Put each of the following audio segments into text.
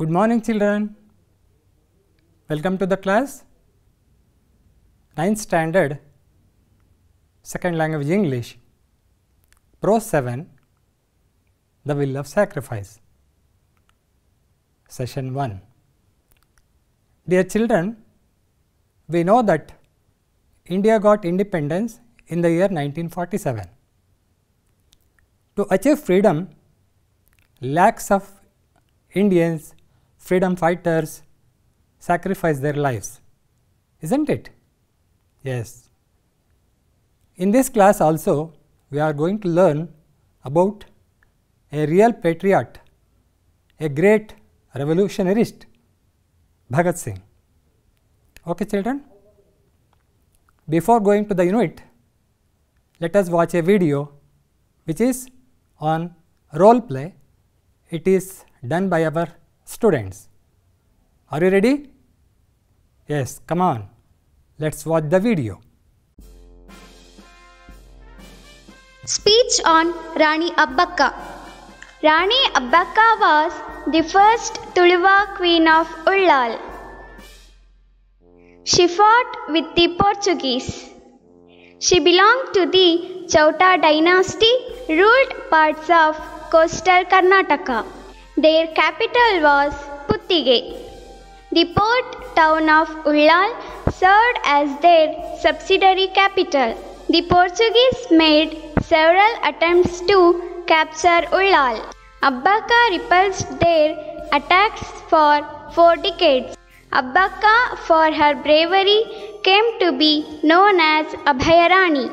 Good morning children. Welcome to the class. Ninth standard second language English. Pro 7 The Will of Sacrifice. Session 1. Dear children, we know that India got independence in the year 1947. To achieve freedom, lakhs of Indians freedom fighters sacrifice their lives, is not it? Yes. In this class also, we are going to learn about a real patriot, a great revolutionist, Bhagat Singh. Okay, children? Before going to the unit, let us watch a video which is on role play. It is done by our students. Are you ready? Yes, come on. Let's watch the video. Speech on Rani Abbakka Rani Abbakka was the first Tuluva queen of Ullal. She fought with the Portuguese. She belonged to the Chauta dynasty, ruled parts of coastal Karnataka. Their capital was Puttige. The port town of Ullal served as their subsidiary capital. The Portuguese made several attempts to capture Ullal. Abbaka repulsed their attacks for four decades. Abbaka, for her bravery, came to be known as Abhayarani.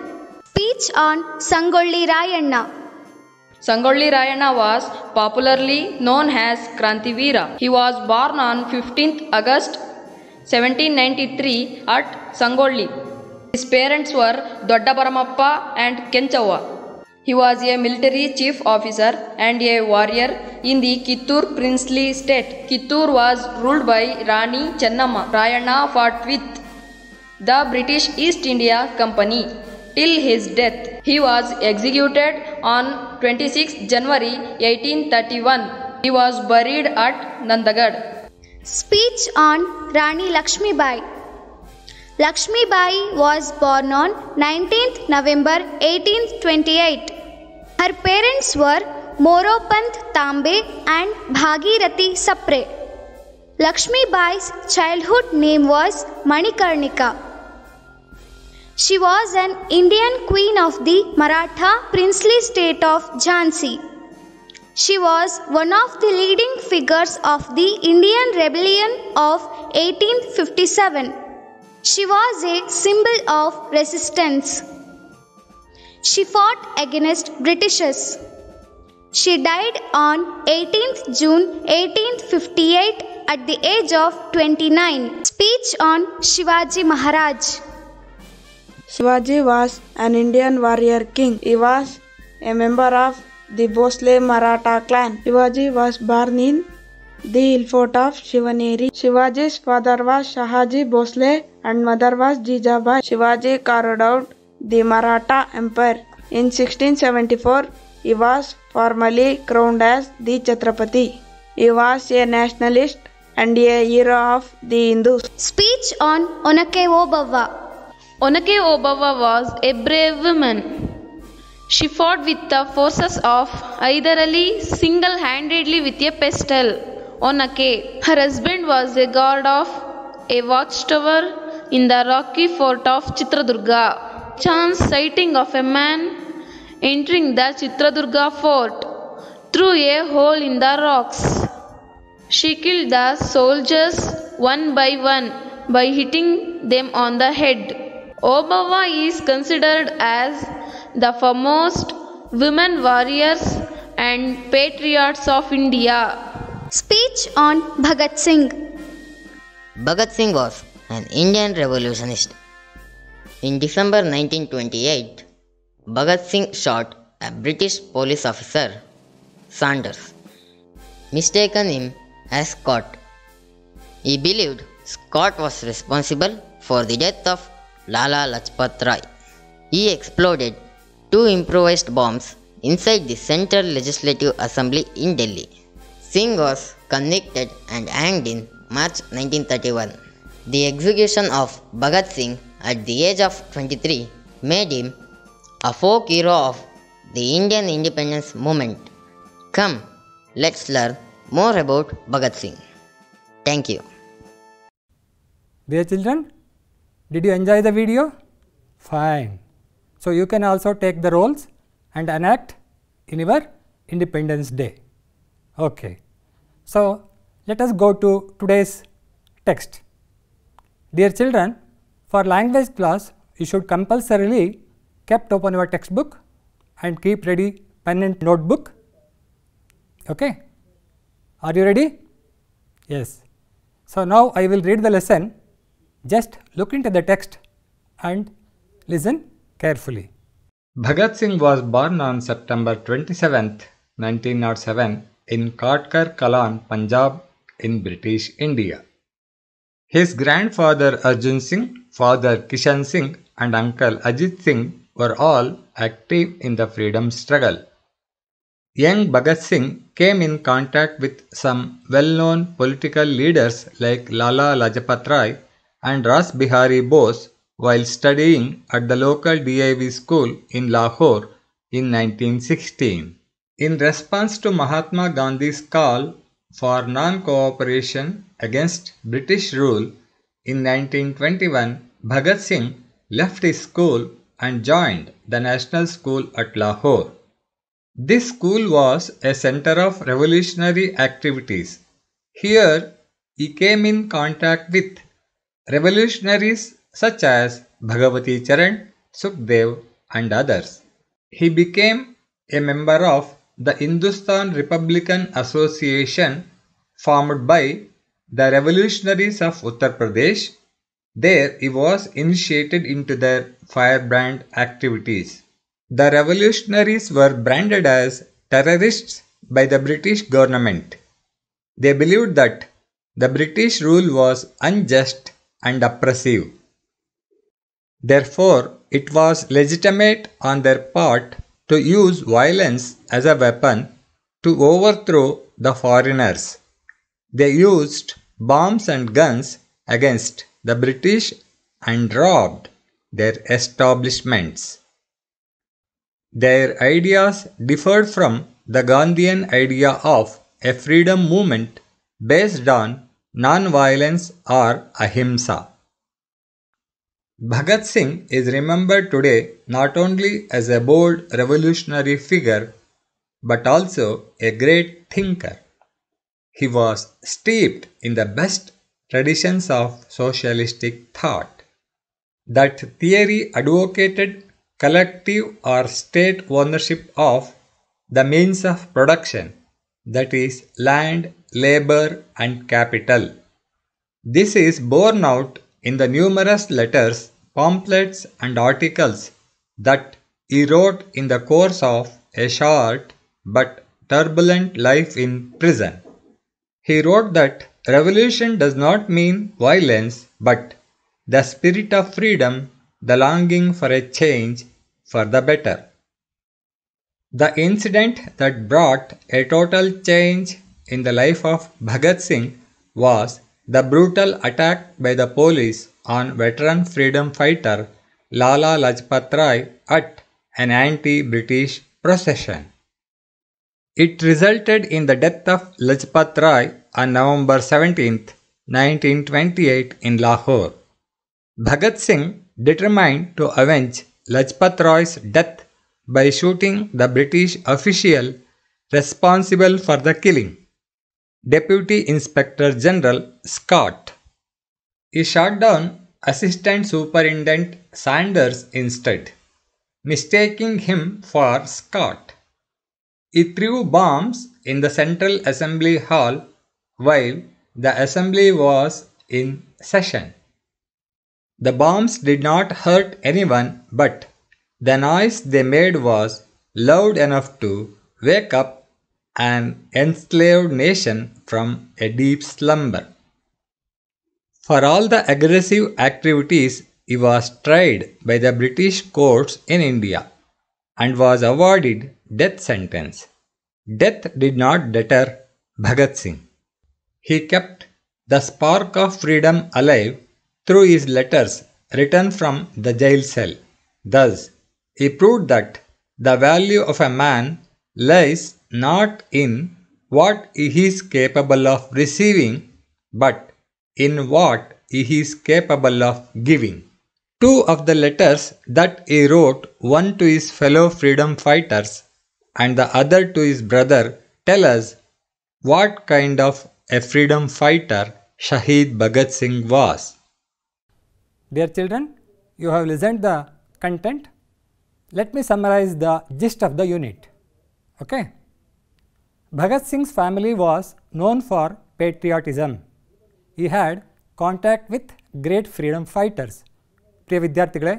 Speech on Sangolli Rayanna Sangolli Rayana was popularly known as Krantivira. He was born on 15th August 1793 at Sangolli. His parents were Doddaparamappa and Kenchawa. He was a military chief officer and a warrior in the Kittur princely state. Kittur was ruled by Rani Chennamma. Rayana fought with the British East India Company till his death. He was executed on 26 January 1831. He was buried at Nandagad. Speech on Rani Lakshmi Bai Lakshmi Bai was born on 19th November 1828. Her parents were Moropant Tambe and Bhagirathi Sapre. Lakshmi Bai's childhood name was Manikarnika. She was an Indian queen of the Maratha princely state of Jhansi. She was one of the leading figures of the Indian rebellion of 1857. She was a symbol of resistance. She fought against Britishers. She died on 18th June 1858 at the age of 29. Speech on Shivaji Maharaj Shivaji was an Indian warrior king. He was a member of the Bhosle Maratha clan. Shivaji was born in the hill fort of Shivaneri. Shivaji's father was Shahaji Bhosle and mother was Jijabai. Shivaji carried out the Maratha empire. In 1674, he was formally crowned as the Chhatrapati. He was a nationalist and a hero of the Hindus. Speech on Onake Obava. Onake Obawa was a brave woman. She fought with the forces of Hyderali single handedly with a pestle. Onake, her husband was a guard of a watchtower in the rocky fort of Chitradurga. Chance sighting of a man entering the Chitradurga fort through a hole in the rocks. She killed the soldiers one by one by hitting them on the head. Obawa is considered as the foremost women warriors and patriots of India. Speech on Bhagat Singh Bhagat Singh was an Indian revolutionist. In December 1928, Bhagat Singh shot a British police officer, Saunders, mistaken him as Scott. He believed Scott was responsible for the death of Lala Lajpat Rai. He exploded two improvised bombs inside the Central Legislative Assembly in Delhi. Singh was convicted and hanged in March 1931. The execution of Bhagat Singh at the age of 23 made him a folk hero of the Indian independence movement. Come, let's learn more about Bhagat Singh. Thank you. Dear children, did you enjoy the video? Fine. So, you can also take the roles and enact in your Independence Day. Okay. So, let us go to today's text. Dear children, for language class, you should compulsorily kept open your textbook and keep ready pen and notebook. Okay. Are you ready? Yes. So, now I will read the lesson just look into the text and listen carefully. Bhagat Singh was born on September 27, 1907 in Katkar Kalan, Punjab in British India. His grandfather Arjun Singh, father Kishan Singh and uncle Ajit Singh were all active in the freedom struggle. Young Bhagat Singh came in contact with some well-known political leaders like Lala Lajpat Rai and Ras Bihari Bose while studying at the local DIV school in Lahore in 1916. In response to Mahatma Gandhi's call for non-cooperation against British rule in 1921, Bhagat Singh left his school and joined the National School at Lahore. This school was a center of revolutionary activities. Here he came in contact with revolutionaries such as Bhagavati Charan, Sukdev and others. He became a member of the Hindustan Republican Association formed by the revolutionaries of Uttar Pradesh. There he was initiated into their firebrand activities. The revolutionaries were branded as terrorists by the British government. They believed that the British rule was unjust and oppressive. Therefore, it was legitimate on their part to use violence as a weapon to overthrow the foreigners. They used bombs and guns against the British and robbed their establishments. Their ideas differed from the Gandhian idea of a freedom movement based on non-violence or ahimsa. Bhagat Singh is remembered today not only as a bold revolutionary figure but also a great thinker. He was steeped in the best traditions of socialistic thought. That theory advocated collective or state ownership of the means of production, that is, land labor and capital. This is borne out in the numerous letters, pamphlets and articles that he wrote in the course of a short but turbulent life in prison. He wrote that revolution does not mean violence but the spirit of freedom, the longing for a change for the better. The incident that brought a total change in the life of Bhagat Singh was the brutal attack by the police on veteran freedom fighter Lala Lajpat Rai at an anti-British procession. It resulted in the death of Lajpat Rai on November 17, 1928 in Lahore. Bhagat Singh determined to avenge Lajpat Rai's death by shooting the British official responsible for the killing. Deputy Inspector General Scott. He shot down Assistant Superintendent Sanders instead, mistaking him for Scott. He threw bombs in the Central Assembly Hall while the assembly was in session. The bombs did not hurt anyone, but the noise they made was loud enough to wake up an enslaved nation from a deep slumber. For all the aggressive activities, he was tried by the British courts in India and was awarded death sentence. Death did not deter Bhagat Singh. He kept the spark of freedom alive through his letters written from the jail cell. Thus, he proved that the value of a man lies not in what he is capable of receiving, but in what he is capable of giving. Two of the letters that he wrote, one to his fellow freedom fighters and the other to his brother, tell us what kind of a freedom fighter Shahid Bhagat Singh was. Dear children, you have listened the content. Let me summarize the gist of the unit. Okay. Bhagat Singh's family was known for patriotism. He had contact with great freedom fighters ಪ್ರಿಯ ವಿದ್ಯಾರ್ಥಿಗಳೇ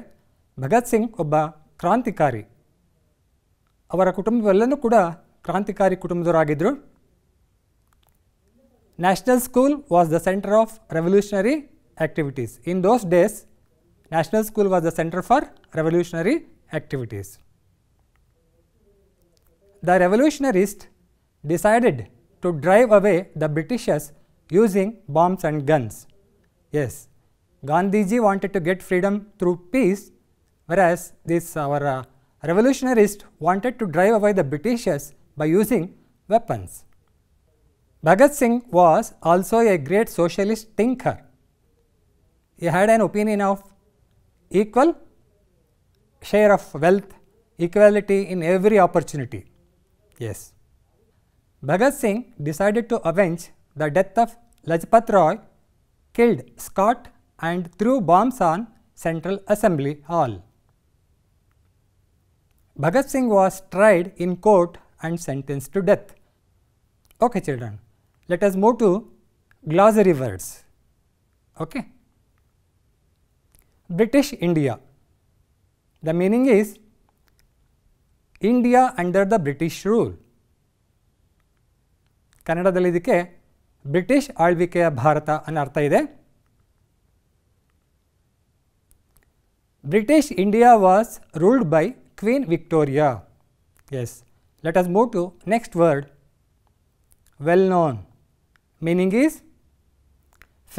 ಭಗತ್ ಸಿಂಗ್ ಒಬ್ಬ ಕ್ರಾಂತಿಕಾರಿ ಅವರ ಕುಟುಂಬವೆಲ್ಲವೂ ಕೂಡ ಕ್ರಾಂತಿಕಾರಿ ಕುಟುಂಬದವರಾಗಿದ್ದರು national school was the centre of revolutionary activities in those days national school was the centre for revolutionary activities the revolutionist decided to drive away the Britishers using bombs and guns. Yes, Gandhiji wanted to get freedom through peace, whereas this our uh, wanted to drive away the Britishers by using weapons. Bhagat Singh was also a great socialist thinker. He had an opinion of equal share of wealth, equality in every opportunity. Yes. Bhagat Singh decided to avenge the death of Lajpat Roy, killed Scott and threw bombs on Central Assembly Hall. Bhagat Singh was tried in court and sentenced to death. Okay children, let us move to glossary words. Okay. British India. The meaning is India under the British rule. ಕನ್ನಡದಲ್ಲಿ ಇದಕ್ಕೆ British ಆಳ್ವಿಕೆಯ ಭಾರತ ಅನ್ನೋ ಅರ್ಥ ಇದೆ British India was ruled by Queen Victoria yes let us move to next word well known meaning is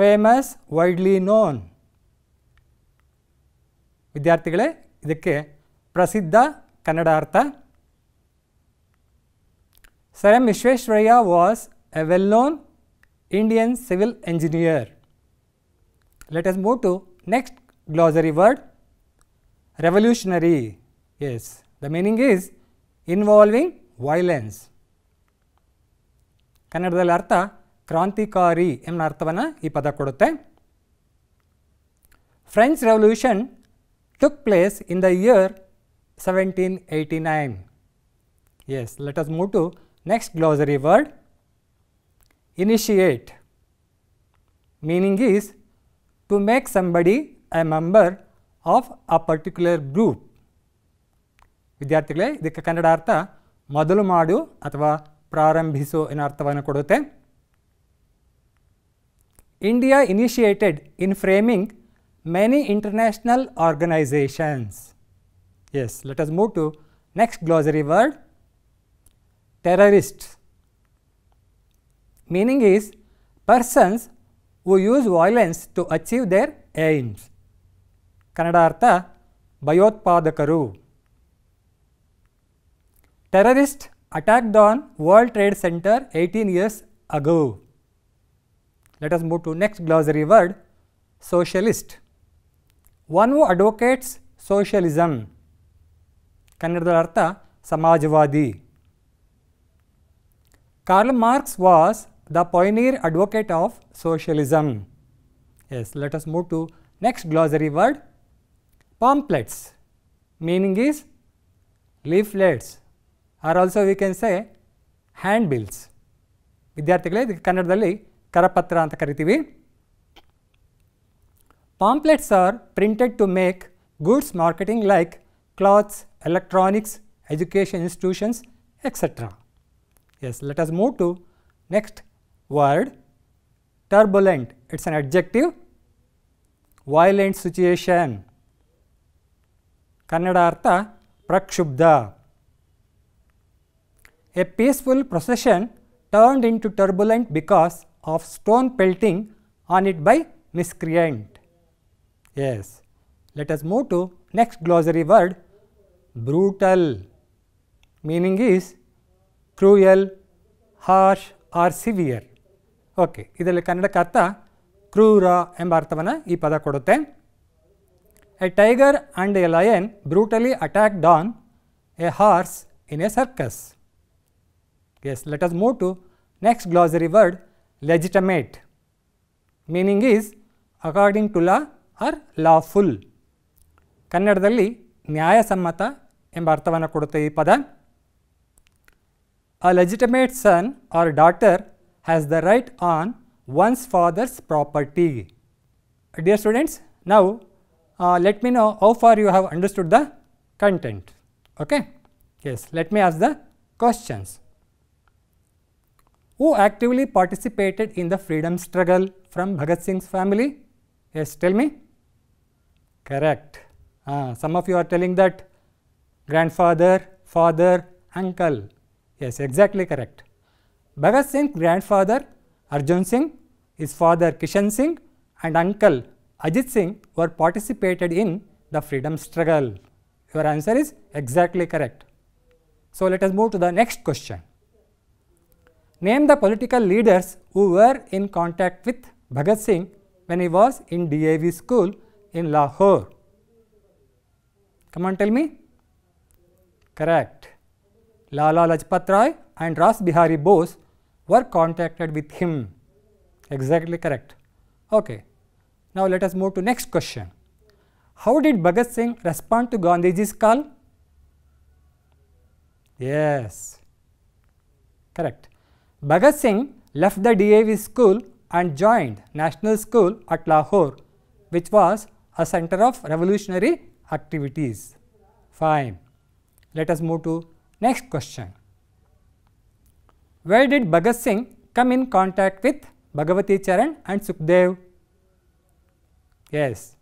famous widely known ವಿದ್ಯಾರ್ಥಿಗಳೇ ಇದಕ್ಕೆ ಪ್ರಸಿದ್ಧ ಕನ್ನಡ ಅರ್ಥ Saram Vishveshwaraya was a well known Indian civil engineer. Let us move to next glossary word revolutionary. Yes, the meaning is involving violence. Kannada ಅರ್ಥ ಕ್ರಾಂತಿಕಾರಿ ಎಂಬ ಅರ್ಥವನ್ನು ಈ ಪದ ಕೊಡುತ್ತೆ French revolution took place in the year seventeen eighty nine yes Next glossary word initiate meaning is to make somebody a member of a particular group. Vidyatile, the Kakandadartha, Madulumadu, Atva, Praram Bhiso in Arthavana Kodote. India initiated in framing many international organizations. Yes, let us move to next glossary word terrorists. Meaning is persons who use violence to achieve their aims. Kannada ಅರ್ಥ ಭಯೋತ್ಪಾದಕರು Terrorist attacked on World Trade Center 18 years ago. let us move to next glossary word socialist one who advocates socialism ಕನ್ನಡದ ಅರ್ಥ Karl Marx was the pioneer advocate of socialism. Yes, let us move to next glossary word pamphlets meaning is leaflets or also we can say handbills Pamphlets are printed to make goods marketing like printed electronics, education institutions, marketing Yes, let us move to next word turbulent. It is an adjective, violent situation. Kannada artha prakshubdha. A peaceful procession turned into turbulent because of stone pelting on it by miscreant. Yes, let us move to next glossary word brutal meaning is cruel harsh or severe okay ಇದರಲ್ಲಿ ಕನ್ನಡಕ್ಕೆ ಅರ್ಥ ಕ್ರೂರ ಎಂಬ ಅರ್ಥವನ್ನು ಈ ಪದ ಕೊಡುತ್ತೆ a tiger and a lion brutally attacked on a horse in a circus yes let us move to next glossary word legitimate meaning is according to law or lawful ಕನ್ನಡದಲ್ಲಿ ನ್ಯಾಯಸಮ್ಮತ ಎಂಬ ಅರ್ಥವನ್ನು ಕೊಡುತ್ತೆ ಈ ಪದ A legitimate son or daughter has the right on one's father's property. Dear students, now uh, let me know how far you have understood the content. Okay? Yes, let me ask the questions. Who actively participated in the freedom struggle from Bhagat Singh's family? Yes, tell me. Correct. Uh, some of you are telling that grandfather, father, uncle. Yes, exactly correct. Bhagat Singh grandfather Arjun Singh, his father Kishan Singh and uncle Ajit Singh were participated in the freedom struggle. Your answer is exactly correct. So, let us move to the next question. Name the political leaders who were in contact with Bhagat Singh when he was in DAV school in Lahore. Come on, tell me. Correct. Lala Lajpat Rai and Ras Bihari Bose were contacted with him. Exactly correct. Okay. Now, let us move to next question. How did Bhagat Singh respond to Gandhiji's call? Yes, correct. Bhagat Singh left the DAV school and joined National School at Lahore, which was a center of revolutionary activities. Fine. Let us move to Next question. Where did Bhagat Singh come in contact with Bhagavati Charan and Sukdev? Yes,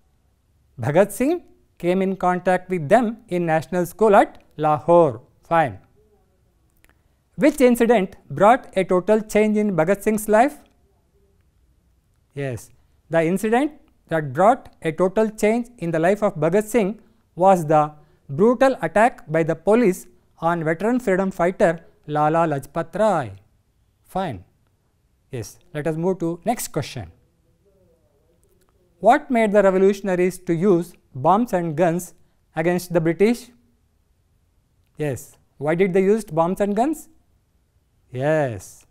Bhagat Singh came in contact with them in national school at Lahore. Fine. Which incident brought a total change in Bhagat Singh's life? Yes, the incident that brought a total change in the life of Bhagat Singh was the brutal attack by the police on veteran freedom fighter Lala Lajpat Rai. Fine. Yes, let us move to next question. What made the revolutionaries to use bombs and guns against the British? Yes, why did they use bombs and guns? Yes,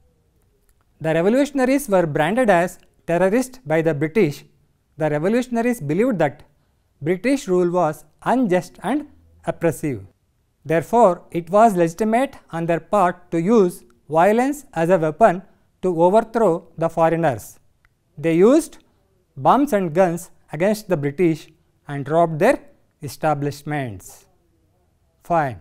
the revolutionaries were branded as terrorists by the British. The revolutionaries believed that British rule was unjust and oppressive. Therefore, it was legitimate on their part to use violence as a weapon to overthrow the foreigners. They used bombs and guns against the British and robbed their establishments. Fine.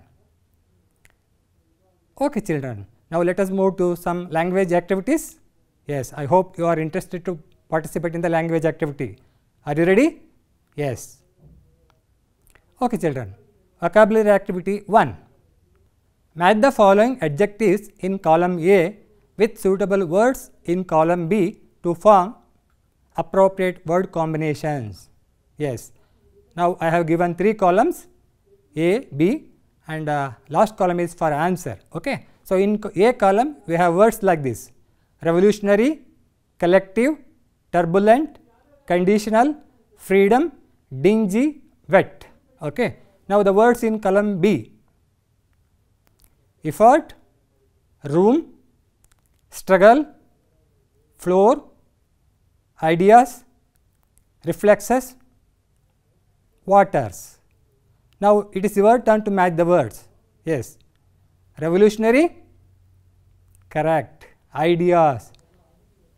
Okay, children. Now, let us move to some language activities. Yes, I hope you are interested to participate in the language activity. Are you ready? Yes. Okay, children. Vocabulary activity 1. Match the following adjectives in column A with suitable words in column B to form appropriate word combinations. Yes. Now, I have given three columns A, B and uh, last column is for answer. Okay. So, in A column we have words like this revolutionary, collective, turbulent, conditional, freedom, dingy, wet. Okay. Now, the words in column B effort, room, struggle, floor, ideas, reflexes, waters. Now, it is your turn to match the words. Yes, revolutionary, correct, ideas,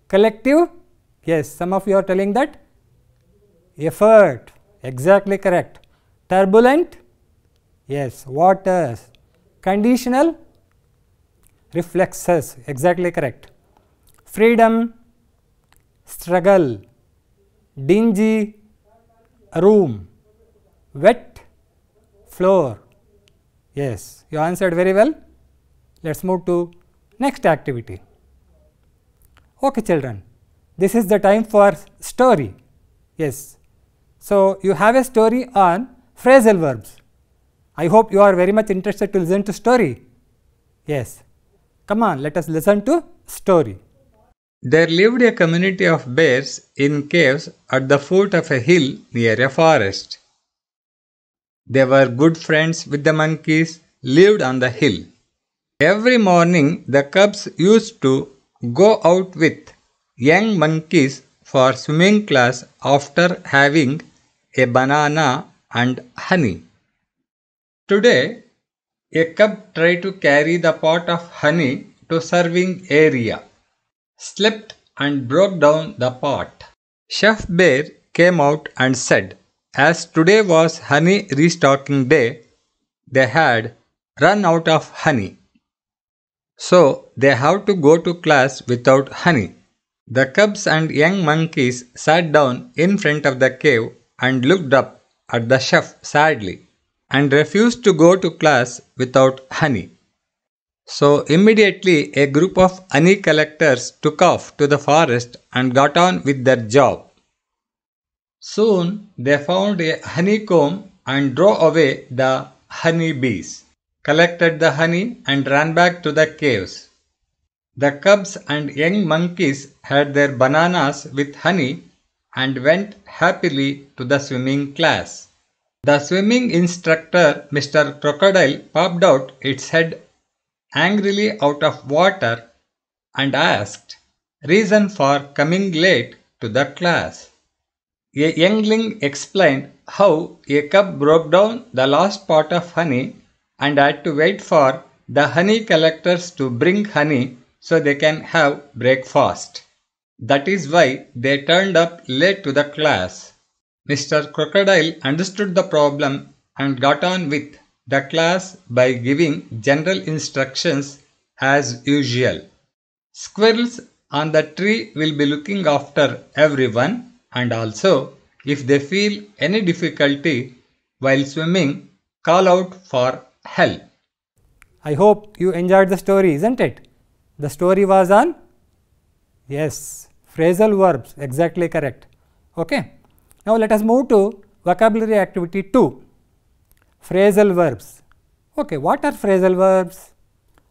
collective, yes, some of you are telling that effort, exactly correct turbulent yes waters conditional reflexes exactly correct freedom struggle dingy room wet floor yes you answered very well let us move to next activity okay children this is the time for story yes so you have a story on Phrasal verbs. I hope you are very much interested to listen to story. Yes. Come on, let us listen to story. There lived a community of bears in caves at the foot of a hill near a forest. They were good friends with the monkeys lived on the hill. Every morning the cubs used to go out with young monkeys for swimming class after having a banana and honey. Today, a cub tried to carry the pot of honey to serving area, slipped and broke down the pot. Chef Bear came out and said, as today was honey restocking day, they had run out of honey. So they have to go to class without honey. The cubs and young monkeys sat down in front of the cave and looked up at the chef sadly and refused to go to class without honey. So immediately a group of honey collectors took off to the forest and got on with their job. Soon they found a honeycomb and drove away the honey bees, collected the honey and ran back to the caves. The cubs and young monkeys had their bananas with honey and went happily to the swimming class. The swimming instructor, Mr. Crocodile, popped out its head angrily out of water and asked reason for coming late to the class. A youngling explained how a cub broke down the last pot of honey and had to wait for the honey collectors to bring honey so they can have breakfast. That is why they turned up late to the class. Mr. Crocodile understood the problem and got on with the class by giving general instructions as usual. Squirrels on the tree will be looking after everyone and also if they feel any difficulty while swimming, call out for help. I hope you enjoyed the story, isn't it? The story was on? Yes, phrasal verbs exactly correct. Okay. Now, let us move to vocabulary activity 2 phrasal verbs. Okay, what are phrasal verbs?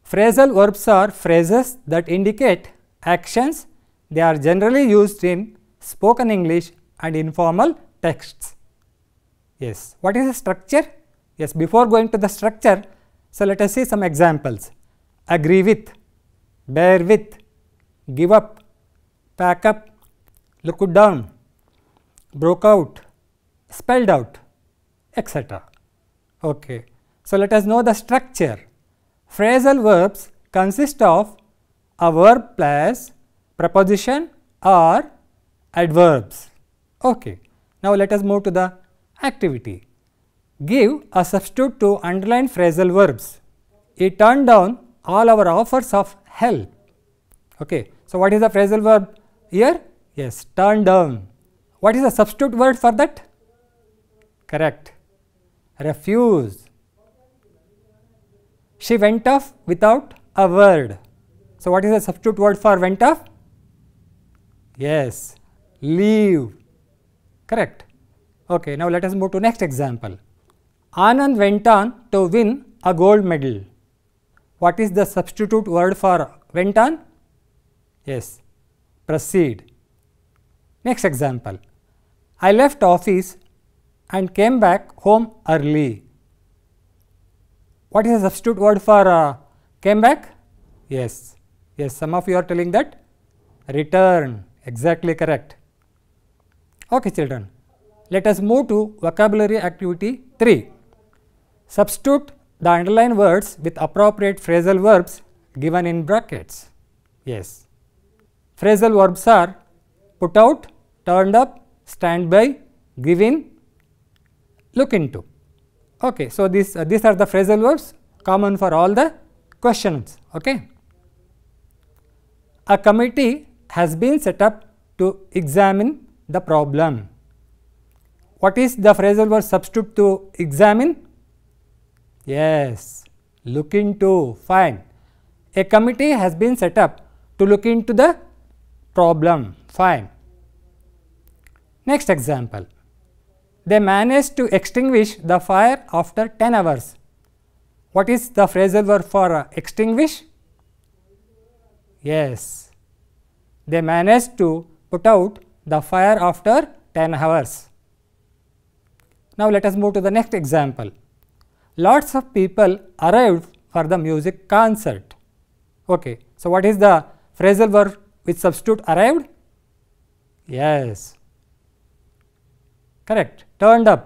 Phrasal verbs are phrases that indicate actions they are generally used in spoken English and informal texts. Yes, what is the structure? Yes, before going to the structure, so let us see some examples agree with, bear with, give up, pack up, look it down, broke out, spelled out, etc. Okay. So, let us know the structure. Phrasal verbs consist of a verb plus preposition or adverbs. Okay. Now, let us move to the activity. Give a substitute to underline phrasal verbs. He turned down all our offers of help. Okay. So, what is the phrasal verb? here? Yes, turn down. What is the substitute word for that? Correct. Refuse. She went off without a word. So, what is the substitute word for went off? Yes, leave. Correct. Okay, now let us move to next example. Anand went on to win a gold medal. What is the substitute word for went on? Yes, proceed. Next example, I left office and came back home early. What is a substitute word for uh, came back? Yes, yes some of you are telling that return exactly correct. Okay children, let us move to vocabulary activity 3. Substitute the underlined words with appropriate phrasal verbs given in brackets. Yes. Phrasal verbs are put out, turned up, stand by, give in, look into. Okay, so these uh, these are the phrasal verbs common for all the questions. Okay, a committee has been set up to examine the problem. What is the phrasal verb substitute to examine? Yes, look into. Fine. A committee has been set up to look into the problem fine. Next example, they managed to extinguish the fire after 10 hours. What is the phrasal verb for uh, extinguish? Yes, they managed to put out the fire after 10 hours. Now, let us move to the next example. Lots of people arrived for the music concert. Okay. So, what is the phrasal verb which substitute arrived? Yes, correct, turned up.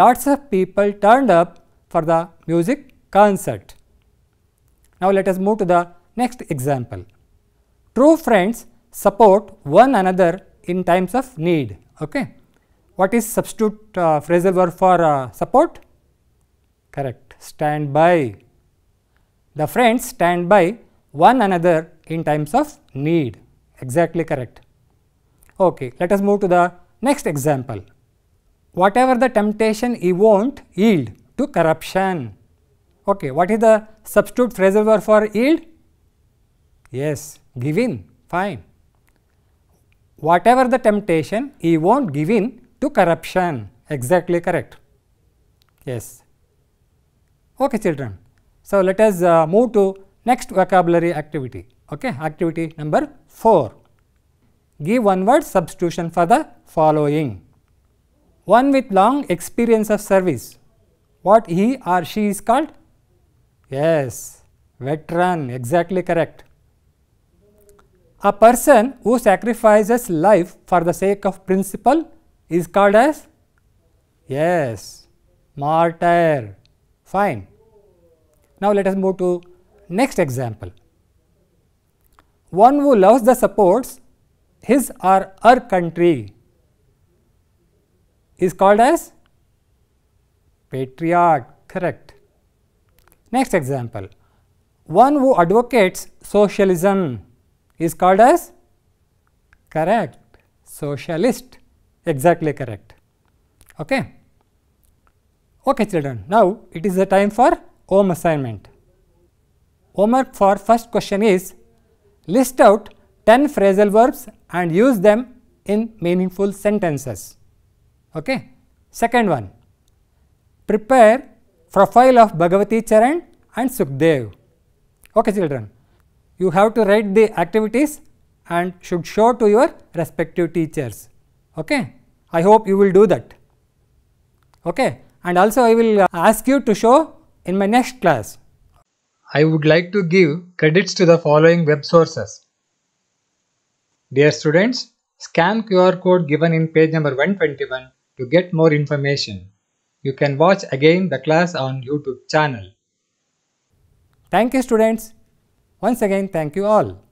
Lots of people turned up for the music concert. Now, let us move to the next example. True friends support one another in times of need. Okay. What is substitute uh, phrasal verb for uh, support? Correct, stand by. The friends stand by one another in times of need exactly correct. Okay, let us move to the next example. Whatever the temptation he won't yield to corruption. Okay, what is the substitute phrasal verb for yield? Yes, give in, fine. Whatever the temptation, he won't give in to corruption, exactly correct. Yes. Okay, children. So, let us uh, move to next vocabulary activity okay activity number 4 give one word substitution for the following one with long experience of service what he or she is called yes veteran exactly correct a person who sacrifices life for the sake of principle is called as yes martyr fine now let us move to next example one who loves the supports his or her country is called as patriot correct. Next example one who advocates socialism is called as correct socialist exactly correct. Okay. Okay children now it is the time for home assignment. Homework for first question is List out 10 phrasal verbs and use them in meaningful sentences. Okay. Second one, prepare profile of Bhagavati Charan and Sukdev. Okay children, you have to write the activities and should show to your respective teachers. Okay. I hope you will do that. Okay. And also I will ask you to show in my next class. I would like to give credits to the following web sources. Dear students, scan QR code given in page number 121 to get more information. You can watch again the class on YouTube channel. Thank you students. Once again thank you all.